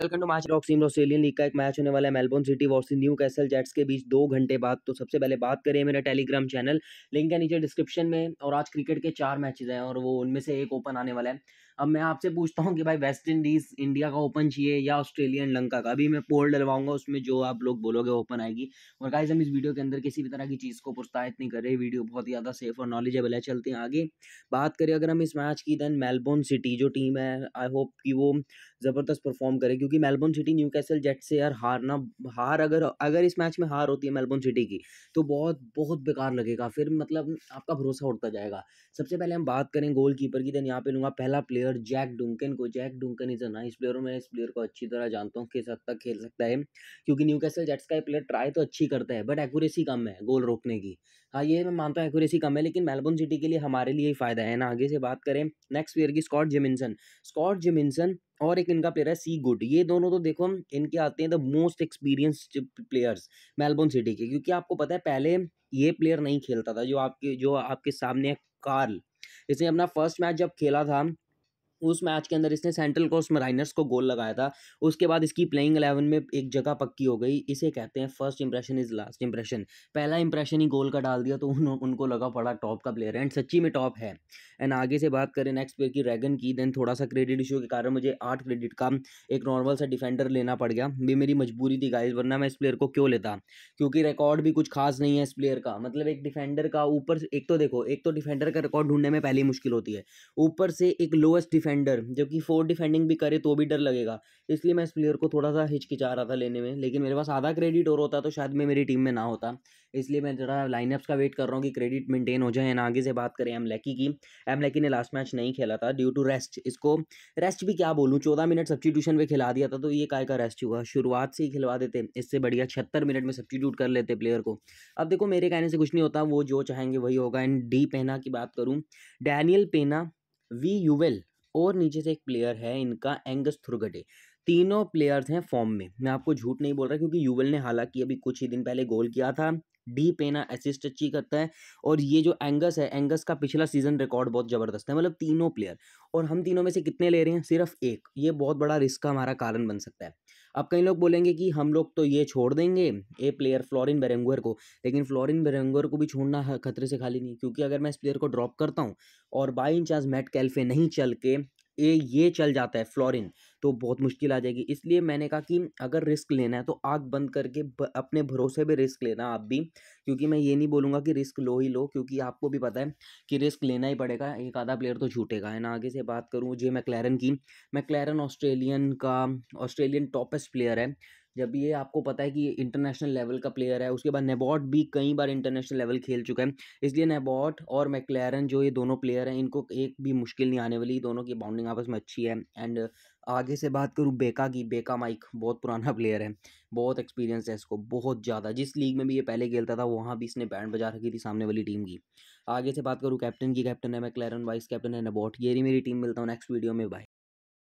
welcome to match rocks Australian league का एक match होने वाला है Melbourne City versus Newcastle Jets के बीच दो घंटे बाद तो सबसे पहले बात करें मेरा टेलीग्राम चैनल लिंक है नीचे डिस्क्रिप्शन में और आज क्रिकेट के चार मैचेज हैं और वो उनमें से एक ओपन आने वाला है अब मैं आपसे पूछता हूँ कि भाई वेस्ट इंडीज़ इंडिया का ओपन चाहिए या ऑस्ट्रेलिया एंड लंका का अभी मैं पोल डलवाऊंगा उसमें जो आप लोग बोलोगे ओपन आएगी और गाइज हम इस वीडियो के अंदर किसी भी तरह की चीज़ को प्रोत्साहित नहीं कर रहे वीडियो बहुत ही ज़्यादा सेफ और नॉलेजेबल है चलते हैं आगे बात करें अगर हम इस मैच की दैन मेलबोर्न सिटी जो टीम है आई होप कि वो ज़बरदस्त परफॉर्म करे क्योंकि Melbourne City Newcastle Jet से यार हारना हार अगर अगर इस मैच में हार होती है मेलबोर्न सिटी की तो बहुत बहुत बेकार लगेगा फिर मतलब आपका भरोसा उठता जाएगा सबसे पहले हम बात करें गोल कीपर की दैन यहाँ पे लूँगा पहला प्लेयर प्लेयर जैक डुंकन को Jack Duncan is a nice player और मैं इस प्लेयर को अच्छी तरह जानता हूँ किस हद तक खेल सकता है क्योंकि न्यू कैसल जेट्स का प्लेयर ट्राई तो अच्छी करता है बट एक्यूरेसी कम है गोल रोकने की हाँ ये मैं मानता हूँ एक्यूरेसी कम है लेकिन मेलबोर्न सिटी के लिए हमारे लिए ही फायदा है ना आगे से बात करें नेक्स्ट प्लेयर की स्कॉट जिमिनसन स्कॉट जिमिनसन और एक इनका प्लेयर है सी गुड ये दोनों तो देखो हम इनके आते हैं the most experienced players Melbourne City के क्योंकि आपको पता है पहले ये प्लेयर नहीं खेलता था जो आपके जो आपके सामने है कार्ल इसने अपना फर्स्ट मैच जब खेला था उस मैच के अंदर इसने सेंट्रल कोस्ट मराइनर्स को गोल लगाया था उसके बाद इसकी प्लेइंग एलेवन में एक जगह पक्की हो गई इसे कहते हैं first impression is last impression पहला इंप्रेशन ही गोल का डाल दिया तो उन, उनको लगा पड़ा टॉप का प्लेयर एंड सच्ची में टॉप है एंड आगे से बात करें नेक्स्ट प्लेयर की रैगन की देन थोड़ा सा क्रेडिट इशू के कारण मुझे आठ क्रेडिट का एक नॉर्मल सा डिफेंडर लेना पड़ गया भी मेरी मजबूरी थी गाइज वरना मैं इस प्लेयर को क्यों लेता क्योंकि रिकॉर्ड भी कुछ खास नहीं है इस प्लेयर का मतलब एक डिफेंडर का ऊपर एक तो देखो एक तो डिफेंडर का रिकॉर्ड ढूंढने में पहली मुश्किल होती है ऊपर से एक लोएस्ट डिफेंडर जबकि फोर डिफेंडिंग भी करे तो भी डर लगेगा इसलिए मैं इस प्लेयर को थोड़ा सा हिचकिचा रहा था लेने में लेकिन मेरे पास आधा क्रेडिट और होता तो शायद मैं मेरी टीम में ना होता इसलिए मैं जरा लाइनअप्स का वेट कर रहा हूँ कि क्रेडिट मेंटेन हो जाए ना आगे से बात करें एम लैकी की एम लैकी ने लास्ट मैच नहीं खेला था ड्यू टू रेस्ट इसको रेस्ट भी क्या बोलूँ चौदह मिनट सब्सटीट्यूशन में खिला दिया था तो ये काय का रेस्ट हुआ शुरुआत से ही खिलवा देते इससे बढ़िया छिहत्तर मिनट में सब्सटीट्यूट कर लेते प्लेयर को अब देखो मेरे कहने से कुछ नहीं होता वो जो चाहेंगे वही होगा एंड डी पेना की बात करूँ डैनियल पेना वी यूवेल और नीचे से एक प्लेयर है इनका एंगस थुरगडे तीनों प्लेयर्स हैं फॉर्म में मैं आपको झूठ नहीं बोल रहा क्योंकि यूवल ने हालांकि अभी कुछ ही दिन पहले गोल किया था डी पेना असिस्ट अच्छी करता है और ये जो एंगस है एंगस का पिछला सीजन रिकॉर्ड बहुत ज़बरदस्त है मतलब तीनों प्लेयर और हम तीनों में से कितने ले रहे हैं सिर्फ एक ये बहुत बड़ा रिस्क का हमारा कारण बन सकता है अब कई लोग बोलेंगे कि हम लोग तो ये छोड़ देंगे ए प्लेयर फ्लोरिन बेरेंगुअर को लेकिन फ्लोरिन बेरेंगुअर को भी छोड़ना खतरे से खाली नहीं क्योंकि अगर मैं इस प्लेयर को ड्रॉप करता हूँ और बाई चांस मैट कैल्फे नहीं चल के ए ये चल जाता है फ्लोरिन तो बहुत मुश्किल आ जाएगी इसलिए मैंने कहा कि अगर रिस्क लेना है तो आग बंद करके अपने भरोसे पे रिस्क लेना आप भी क्योंकि मैं ये नहीं बोलूँगा कि रिस्क लो ही लो क्योंकि आपको भी पता है कि रिस्क लेना ही पड़ेगा एक आधा प्लेयर तो छूटेगा है ना आगे से बात करूँ जे मैक्लैरन की मैक्लैरन ऑस्ट्रेलियन का ऑस्ट्रेलियन टॉपेस्ट प्लेयर है जब ये आपको पता है कि ये इंटरनेशनल लेवल का प्लेयर है उसके बाद नेबॉट भी कई बार इंटरनेशनल लेवल खेल चुका है इसलिए नेबॉट और मैकलैरन जो ये दोनों प्लेयर हैं इनको एक भी मुश्किल नहीं आने वाली दोनों की बाउंडिंग आपस में अच्छी है एंड आगे से बात करूँ बेका की बेका माइक बहुत पुराना प्लेयर है बहुत एक्सपीरियंस है इसको बहुत ज़्यादा जिस लीग में भी ये पहले खेलता था वहाँ भी इसने बैंड बजा रखी थी सामने वाली टीम की आगे से बात करूँ कैप्टन की कैप्टन है मैकलैरन वाइस कैप्टन है नेबॉट ये मेरी टीम मिलता हूँ नेक्स्ट वीडियो में बाय